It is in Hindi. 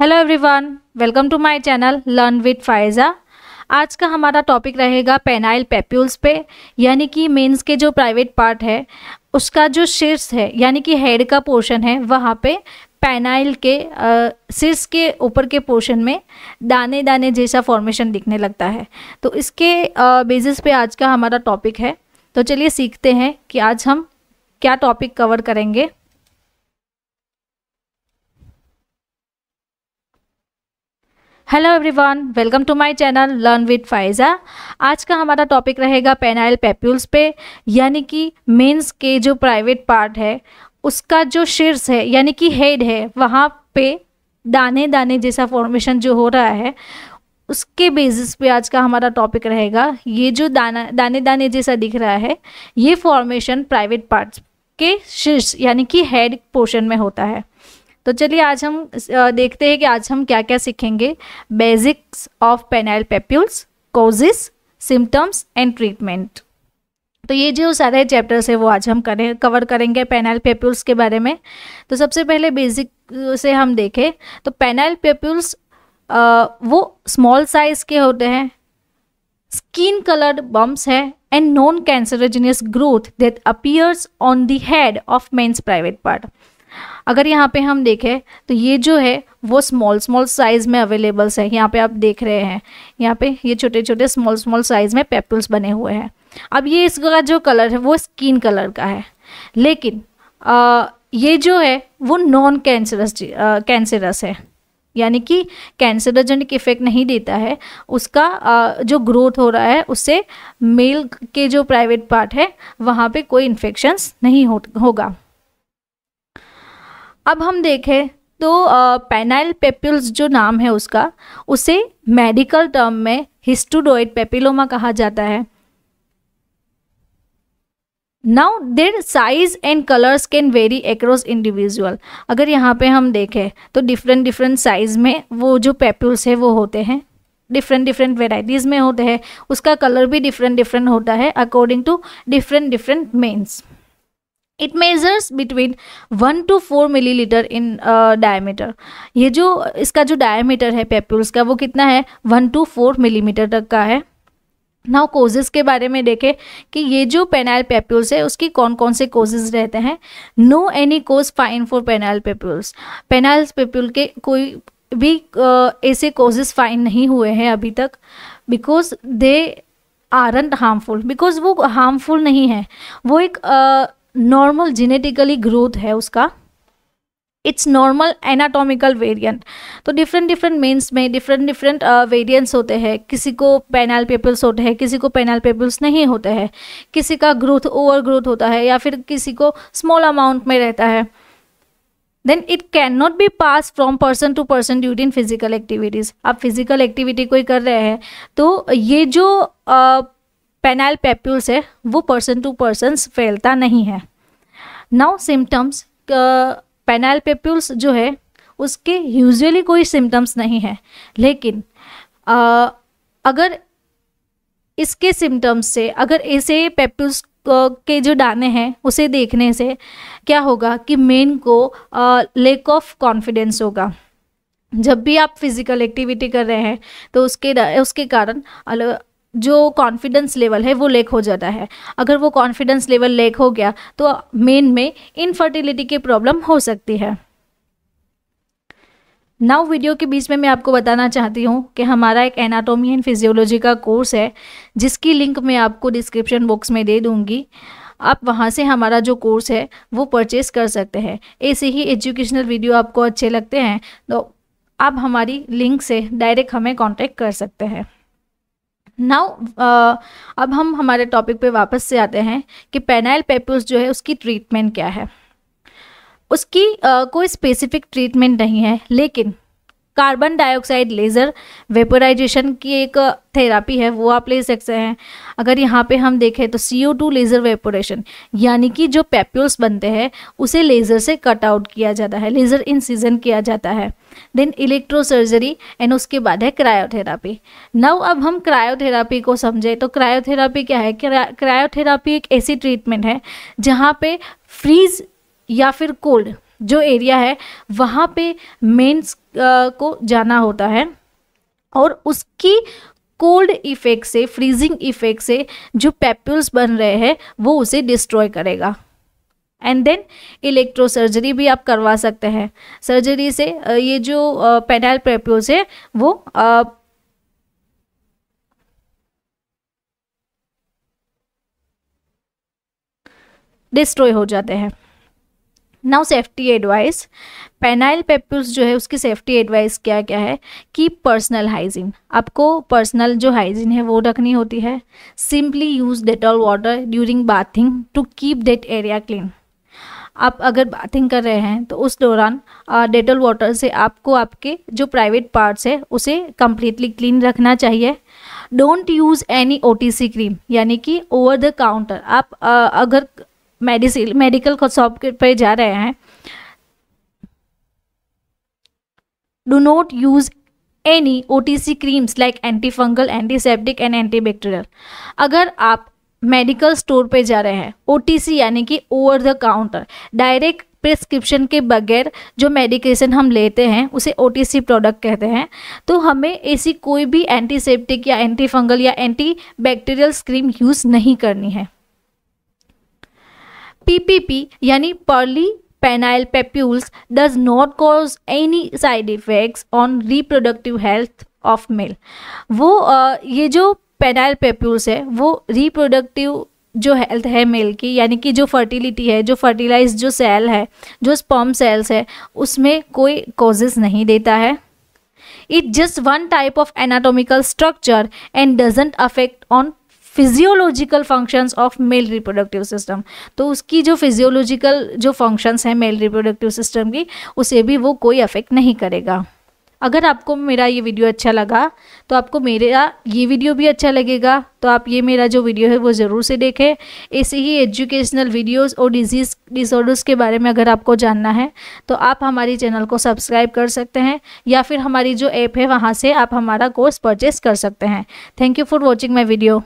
hello everyone welcome to my channel learn with Faiza आज का हमारा टॉपिक रहेगा पेनाइल पेप्यूल्स पे यानी कि मेंस के जो प्राइवेट पार्ट है उसका जो शीर्ष है यानी कि हेड का पोर्शन है वहाँ पे पेनाइल के शीर्ष के ऊपर के पोर्शन में दाने दाने जैसा फॉर्मेशन दिखने लगता है तो इसके बेसिस पे आज का हमारा टॉपिक है तो चलिए सीखते हैं कि आज हम क्या टॉपिक कवर करेंगे hello everyone welcome to my channel learn with Faiza आज का हमारा टॉपिक रहेगा पेनाइल पेप्यूल्स पे यानी कि मेंस के जो प्राइवेट पार्ट है उसका जो शीर्ष है यानी कि हेड है वहाँ पे दाने दाने जैसा फॉर्मेशन जो हो रहा है उसके बेसिस पे आज का हमारा टॉपिक रहेगा ये जो दाना दाने दाने जैसा दिख रहा है ये फॉर्मेशन प्राइवेट पार्ट के शीर्ष यानी कि हेड पोर्शन में होता है तो चलिए आज हम देखते हैं कि आज हम क्या क्या सीखेंगे basics of penile papules causes symptoms and treatment तो ये जो सारे चैप्टर्स है वो आज हम करें कवर करेंगे पेनाइल पेप्यूल्स के बारे में तो सबसे पहले बेसिक से हम देखें तो पेनाइल पेप्यूल्स वो स्मॉल साइज़ के होते हैं स्किन कलर्ड बम्स है and non cancerogenous growth that appears on the head of mens private part अगर यहाँ पे हम देखें तो ये जो है वो स्मॉल स्मॉल साइज़ में अवेलेबल्स है यहाँ पे आप देख रहे हैं यहाँ पे ये छोटे छोटे स्मॉल स्मॉल साइज़ में पेपल्स बने हुए हैं अब ये इसका जो कलर है वो स्किन कलर का है लेकिन आ, ये जो है वो नॉन कैंसरस कैंसरस है यानी कि कैंसरोजेनिक इफेक्ट नहीं देता है उसका आ, जो ग्रोथ हो रहा है उससे मेल के जो प्राइवेट पार्ट है वहाँ पे कोई इन्फेक्शंस नहीं हो होगा अब हम देखें तो पेनाइल पेप्यूल्स जो नाम है उसका उसे मेडिकल टर्म में हिस्टोडोइड पेपिलोमा कहा जाता है now their size and colours can vary across individual अगर यहाँ पे हम देखें तो डिफरेंट डिफरेंट साइज में वो जो पेप्यूल्स है वो होते हैं डिफरेंट डिफरेंट वेराइटीज़ में होते हैं उसका कलर भी डिफरेंट डिफरेंट होता है according to different different mens it measures between one to four millilitre in diameter ये जो इसका जो डायमीटर है पेप्यूल्स का वो कितना है वन टू फोर मिलीमीटर तक का है नाउ कोजेस के बारे में देखें कि ये जो पेनाइल पेप्यूल्स है उसकी कौन कौन से कोजेज़ रहते हैं no any cause fine for penile papules penile papule के कोई भी uh, ऐसे कोजेस फाइन नहीं हुए हैं अभी तक because they aren't harmful because वो हार्मफुल नहीं है वो एक uh, नॉर्मल जेनेटिकली ग्रोथ है उसका इट्स नॉर्मल एनाटॉमिकल वेरिएंट तो डिफरेंट डिफरेंट मेंस में डिफरेंट डिफरेंट वेरिएंट्स होते हैं किसी को पेनाल पेपल्स होते हैं किसी को पेनाल पेपल्स नहीं होते हैं किसी का ग्रोथ ओवर ग्रोथ होता है या फिर किसी को स्मॉल अमाउंट में रहता है then it can not be pass from person to person during physical activities आप फिजिकल एक्टिविटी कोई कर रहे हैं तो ये जो uh, पेनाइल पेप्यूल्स है वो पर्सन टू पर्सन फैलता नहीं है नाउ सिम्टम्स पेनाइल पेप्यूल्स जो है उसके यूजुअली कोई सिम्टम्स नहीं है लेकिन uh, अगर इसके सिम्टम्स से अगर ऐसे पेप्यूल्स के जो दाने हैं उसे देखने से क्या होगा कि मेन को लेक ऑफ कॉन्फिडेंस होगा जब भी आप फिजिकल एक्टिविटी कर रहे हैं तो उसके उसके कारण जो कॉन्फिडेंस लेवल है वो लेक हो जाता है अगर वो कॉन्फिडेंस लेवल लेक हो गया तो मेन में इनफर्टिलिटी की प्रॉब्लम हो सकती है नाउ वीडियो के बीच में मैं आपको बताना चाहती हूँ कि हमारा एक एनाटोमी एंड फिजियोलॉजी का कोर्स है जिसकी लिंक मैं आपको डिस्क्रिप्शन बॉक्स में दे दूँगी आप वहाँ से हमारा जो कोर्स है वो परचेस कर सकते हैं ऐसे ही एजुकेशनल वीडियो आपको अच्छे लगते हैं तो आप हमारी लिंक से डायरेक्ट हमें कॉन्टेक्ट कर सकते हैं नाउ uh, अब हम हमारे टॉपिक पे वापस से आते हैं कि पेनाइल पेप्यूस जो है उसकी ट्रीटमेंट क्या है उसकी uh, कोई स्पेसिफिक ट्रीटमेंट नहीं है लेकिन कार्बन डाइऑक्साइड लेज़र वेपोराइजेशन की एक थेरापी है वो आप ले सकते हैं अगर यहाँ पे हम देखें तो C O two laser vaporisation यानी कि जो पेप्यूल्स बनते हैं उसे लेज़र से कट आउट किया जाता है लेज़र इंसीजन किया जाता है देन इलेक्ट्रोसर्जरी एंड उसके बाद है क्रायोथेरापी नव अब हम क्रायोथेरापी को समझें तो क्रायोथेरापी क्या है क्रायोथेरापी एक ऐसी ट्रीटमेंट है जहाँ पे फ्रीज या फिर कोल्ड जो एरिया है वहाँ पे मेंस को जाना होता है और उसकी कोल्ड इफेक्ट से फ्रीजिंग इफेक्ट से जो पेप्यूल्स बन रहे हैं वो उसे डिस्ट्रॉय करेगा एंड देन इलेक्ट्रो सर्जरी भी आप करवा सकते हैं सर्जरी से ये जो पेनाइल पेप्यूल्स है वो डिस्ट्रॉय हो जाते हैं now safety advice penile papules जो है उसकी सेफ्टी एडवाइस क्या क्या है कि पर्सनल हाइजीन आपको पर्सनल जो हाइजीन है वो रखनी होती है simply use Dettol water during bathing to keep that area clean आप अगर बाथिंग कर रहे हैं तो उस दौरान डेटॉल वाटर से आपको आपके जो प्राइवेट पार्ट्स है उसे कम्प्लीटली क्लीन रखना चाहिए don't use any O cream यानी कि ओवर द काउंटर आप आ, अगर मेडिसिन मेडिकल शॉप पे जा रहे हैं do not use any O T C creams like anti fungal antiseptic and antibacterial अगर आप मेडिकल स्टोर पे जा रहे हैं ओ टी सी यानी कि over the counter direct prescription के बगैर जो मेडिकेशन हम लेते हैं उसे ओ टी सी प्रोडक्ट कहते हैं तो हमें ऐसी कोई भी एंटीसेप्टिक या एंटी फंगल या एंटी बैक्टीरियल क्रीम यूज़ नहीं करनी है PPP यानी pearly penile papules does not cause any side effects on reproductive health of male वो आ, ये जो पेनाइल पेप्यूल्स है वो रिप्रोडक्टिव जो हेल्थ है मेल की यानी कि जो फर्टिलिटी है जो फर्टिलाइज जो सेल है जो स्पर्म सेल्स है उसमें कोई कॉजेस नहीं देता है it just one type of anatomical structure and doesn't affect on physiological functions of male reproductive system तो उसकी जो फिजियोलॉजिकल जो फंक्शंस हैं मेल रिप्रोडक्टिव सिस्टम की उसे भी वो कोई अफेक्ट नहीं करेगा अगर आपको मेरा ये वीडियो अच्छा लगा तो आपको मेरा ये वीडियो भी अच्छा लगेगा तो आप ये मेरा जो वीडियो है वो ज़रूर से देखें ऐसे ही एजुकेशनल वीडियोस और डिजीज़ डिसऑर्डर्स के बारे में अगर आपको जानना है तो आप हमारी चैनल को सब्सक्राइब कर सकते हैं या फिर हमारी जो ऐप है वहाँ से आप हमारा कोर्स परचेस कर सकते हैं thank you for watching my video